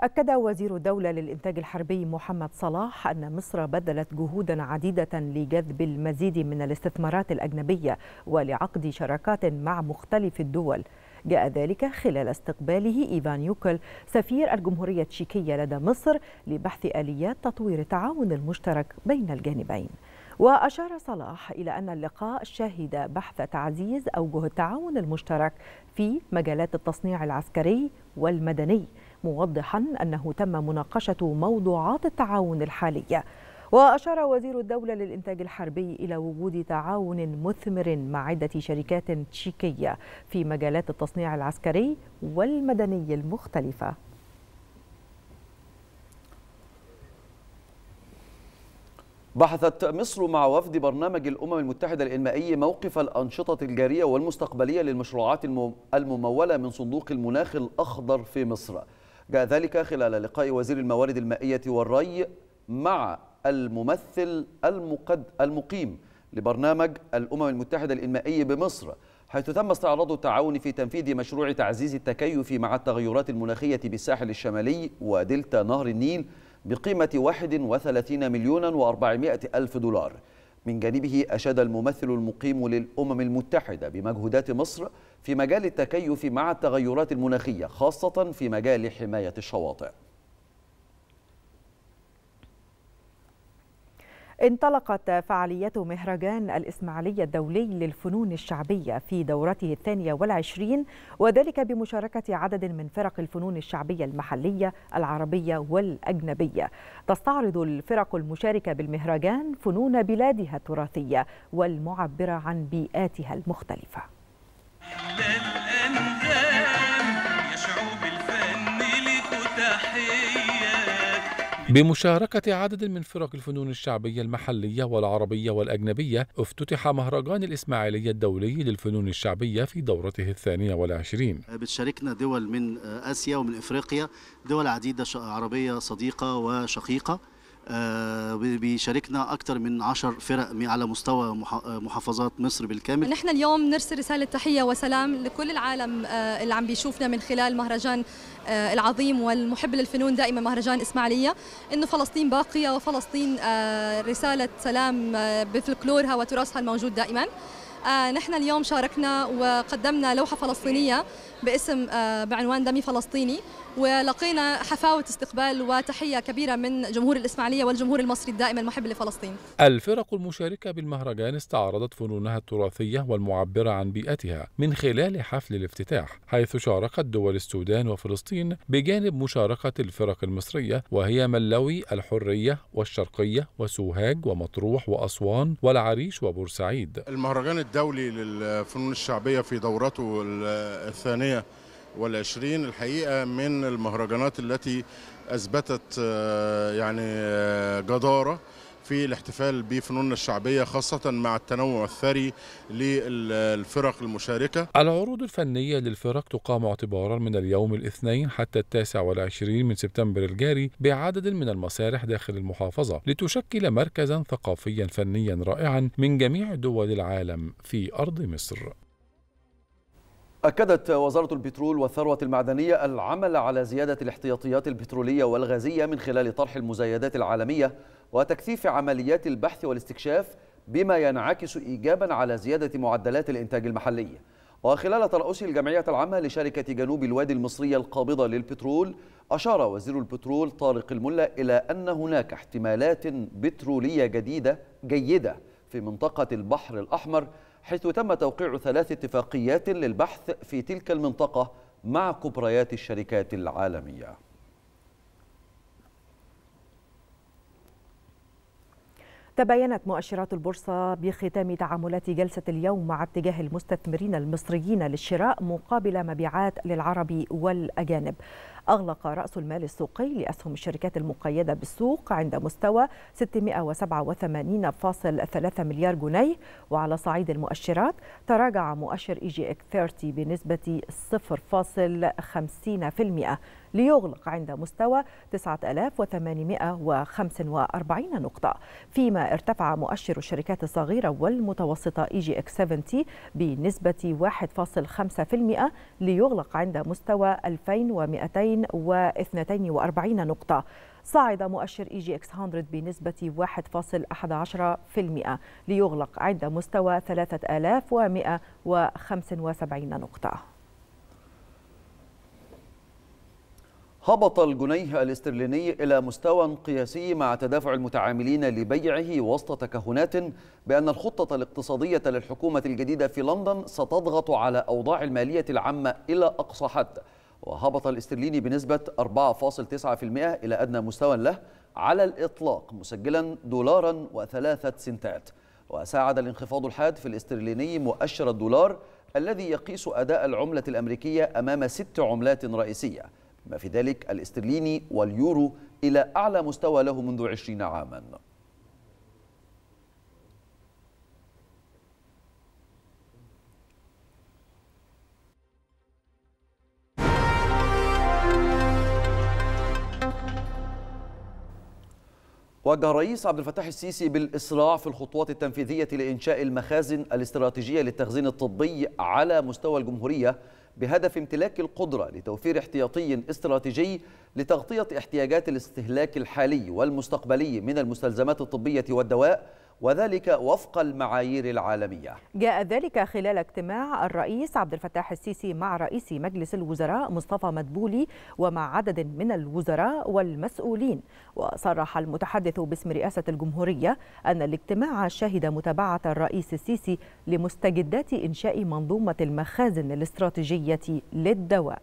أكد وزير الدولة للإنتاج الحربي محمد صلاح أن مصر بذلت جهودا عديدة لجذب المزيد من الاستثمارات الأجنبية ولعقد شراكات مع مختلف الدول جاء ذلك خلال استقباله إيفان يوكل سفير الجمهورية التشيكية لدى مصر لبحث آليات تطوير التعاون المشترك بين الجانبين وأشار صلاح إلى أن اللقاء شهد بحث تعزيز أوجه التعاون المشترك في مجالات التصنيع العسكري والمدني موضحا أنه تم مناقشة موضوعات التعاون الحالية وأشار وزير الدولة للإنتاج الحربي إلى وجود تعاون مثمر مع عدة شركات تشيكية في مجالات التصنيع العسكري والمدني المختلفة بحثت مصر مع وفد برنامج الأمم المتحدة الإنمائي موقف الأنشطة الجارية والمستقبلية للمشروعات الممولة من صندوق المناخ الأخضر في مصر جاء ذلك خلال لقاء وزير الموارد المائية والري مع الممثل المقد المقيم لبرنامج الأمم المتحدة الإنمائي بمصر حيث تم استعراض التعاون في تنفيذ مشروع تعزيز التكيف مع التغيرات المناخية بالساحل الشمالي ودلتا نهر النيل بقيمة 31 مليون و400 ألف دولار من جانبه أشاد الممثل المقيم للأمم المتحدة بمجهودات مصر في مجال التكيف مع التغيرات المناخية خاصة في مجال حماية الشواطئ انطلقت فعاليات مهرجان الإسماعيلية الدولي للفنون الشعبية في دورته الثانية والعشرين وذلك بمشاركة عدد من فرق الفنون الشعبية المحلية العربية والأجنبية تستعرض الفرق المشاركة بالمهرجان فنون بلادها التراثية والمعبرة عن بيئاتها المختلفة بمشاركة عدد من فرق الفنون الشعبية المحلية والعربية والأجنبية افتتح مهرجان الإسماعيلية الدولي للفنون الشعبية في دورته الثانية والعشرين بتشاركنا دول من آه، آسيا ومن إفريقيا دول عديدة عربية صديقة وشقيقة آه، بيشاركنا اكثر من 10 فرق على مستوى آه، محافظات مصر بالكامل نحن اليوم نرسل رساله تحيه وسلام لكل العالم آه، اللي عم بيشوفنا من خلال مهرجان العظيم والمحب للفنون دائما مهرجان اسماعيليه انه فلسطين باقيه وفلسطين رساله سلام بفلكلورها وتراثها الموجود دائما نحن اليوم شاركنا وقدمنا لوحة فلسطينية باسم بعنوان دمي فلسطيني ولقينا حفاوة استقبال وتحية كبيرة من جمهور الإسماعيلية والجمهور المصري الدائم المحب لفلسطين الفرق المشاركة بالمهرجان استعرضت فنونها التراثية والمعبرة عن بيئتها من خلال حفل الافتتاح حيث شاركت دول السودان وفلسطين بجانب مشاركة الفرق المصرية وهي ملوي الحرية والشرقية وسوهاج ومطروح وأسوان والعريش وبورسعيد المهرجان الدولي للفنون الشعبية في دورته الثانية والعشرين الحقيقة من المهرجانات التي أثبتت آه، يعني آه، جدارة في الاحتفال بفنوننا الشعبية خاصة مع التنوع الثري للفرق المشاركة العروض الفنية للفرق تقام اعتبارا من اليوم الاثنين حتى التاسع والعشرين من سبتمبر الجاري بعدد من المسارح داخل المحافظة لتشكل مركزا ثقافيا فنيا رائعا من جميع دول العالم في أرض مصر أكدت وزارة البترول والثروة المعدنية العمل على زيادة الاحتياطيات البترولية والغازية من خلال طرح المزايدات العالمية وتكثيف عمليات البحث والاستكشاف بما ينعكس إيجابا على زيادة معدلات الإنتاج المحلي وخلال ترأس الجمعية العامة لشركة جنوب الوادي المصرية القابضة للبترول أشار وزير البترول طارق الملا إلى أن هناك احتمالات بترولية جديدة جيدة في منطقة البحر الأحمر حيث تم توقيع ثلاث اتفاقيات للبحث في تلك المنطقة مع كبريات الشركات العالمية تباينت مؤشرات البورصة بختام تعاملات جلسة اليوم مع اتجاه المستثمرين المصريين للشراء مقابل مبيعات للعرب والأجانب أغلق رأس المال السوقي لأسهم الشركات المقيدة بالسوق عند مستوى 687.3 مليار جنيه وعلى صعيد المؤشرات تراجع مؤشر إي جي إك 30 بنسبة 0.50% ليغلق عند مستوى 9845 نقطة فيما ارتفع مؤشر الشركات الصغيرة والمتوسطة إي جي إكس 70 بنسبة 1.5% ليغلق عند مستوى 2200 242 نقطة صعد مؤشر اي جي اكس 100 بنسبة 1.11% ليغلق عند مستوى 3175 نقطة هبط الجنيه الاسترليني إلى مستوى قياسي مع تدافع المتعاملين لبيعه وسط تكهنات بأن الخطة الاقتصادية للحكومة الجديدة في لندن ستضغط على أوضاع المالية العامة إلى أقصى حد وهبط الاسترليني بنسبة 4.9% إلى أدنى مستوى له على الإطلاق مسجلا دولارا وثلاثة سنتات وساعد الانخفاض الحاد في الاسترليني مؤشر الدولار الذي يقيس أداء العملة الأمريكية أمام ست عملات رئيسية ما في ذلك الاسترليني واليورو إلى أعلى مستوى له منذ عشرين عاماً وجه الرئيس عبد الفتاح السيسي بالإسراع في الخطوات التنفيذية لإنشاء المخازن الاستراتيجية للتخزين الطبي على مستوى الجمهورية بهدف امتلاك القدرة لتوفير احتياطي استراتيجي لتغطية احتياجات الاستهلاك الحالي والمستقبلي من المستلزمات الطبية والدواء وذلك وفق المعايير العالمية جاء ذلك خلال اجتماع الرئيس عبد الفتاح السيسي مع رئيس مجلس الوزراء مصطفى مدبولي ومع عدد من الوزراء والمسؤولين وصرح المتحدث باسم رئاسة الجمهورية أن الاجتماع شهد متابعة الرئيس السيسي لمستجدات إنشاء منظومة المخازن الاستراتيجية للدواء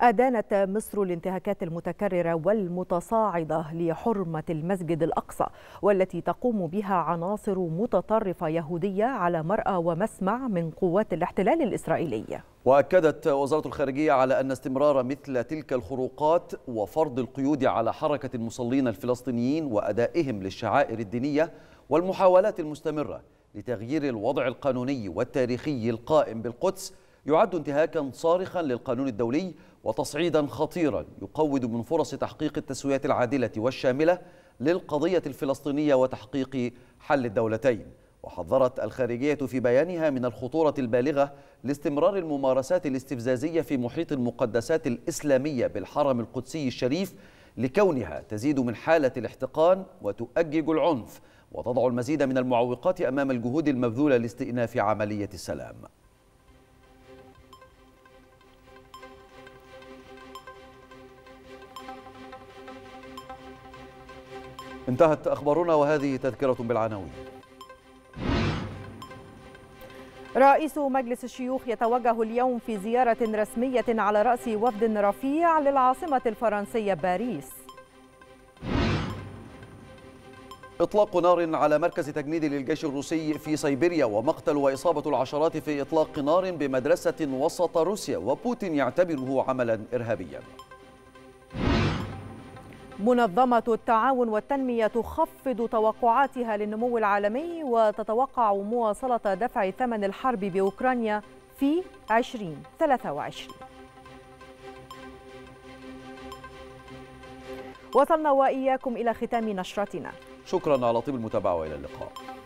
أدانت مصر الانتهاكات المتكررة والمتصاعدة لحرمة المسجد الأقصى والتي تقوم بها عناصر متطرفة يهودية على مرأى ومسمع من قوات الاحتلال الإسرائيلي وأكدت وزارة الخارجية على أن استمرار مثل تلك الخروقات وفرض القيود على حركة المصلين الفلسطينيين وأدائهم للشعائر الدينية والمحاولات المستمرة لتغيير الوضع القانوني والتاريخي القائم بالقدس يعد انتهاكا صارخا للقانون الدولي وتصعيدا خطيرا يقود من فرص تحقيق التسويات العادلة والشاملة للقضية الفلسطينية وتحقيق حل الدولتين وحذرت الخارجية في بيانها من الخطورة البالغة لاستمرار الممارسات الاستفزازية في محيط المقدسات الإسلامية بالحرم القدسي الشريف لكونها تزيد من حالة الاحتقان وتؤجج العنف وتضع المزيد من المعوقات أمام الجهود المبذولة لاستئناف عملية السلام انتهت أخبارنا وهذه تذكرة بالعناوين رئيس مجلس الشيوخ يتوجه اليوم في زيارة رسمية على رأس وفد رفيع للعاصمة الفرنسية باريس إطلاق نار على مركز تجنيد للجيش الروسي في سيبيريا ومقتل وإصابة العشرات في إطلاق نار بمدرسة وسط روسيا وبوتين يعتبره عملا إرهابيا منظمة التعاون والتنمية تخفض توقعاتها للنمو العالمي وتتوقع مواصلة دفع ثمن الحرب بأوكرانيا في 2023 وصلنا وإياكم إلى ختام نشرتنا شكرا على طيب المتابعة وإلى اللقاء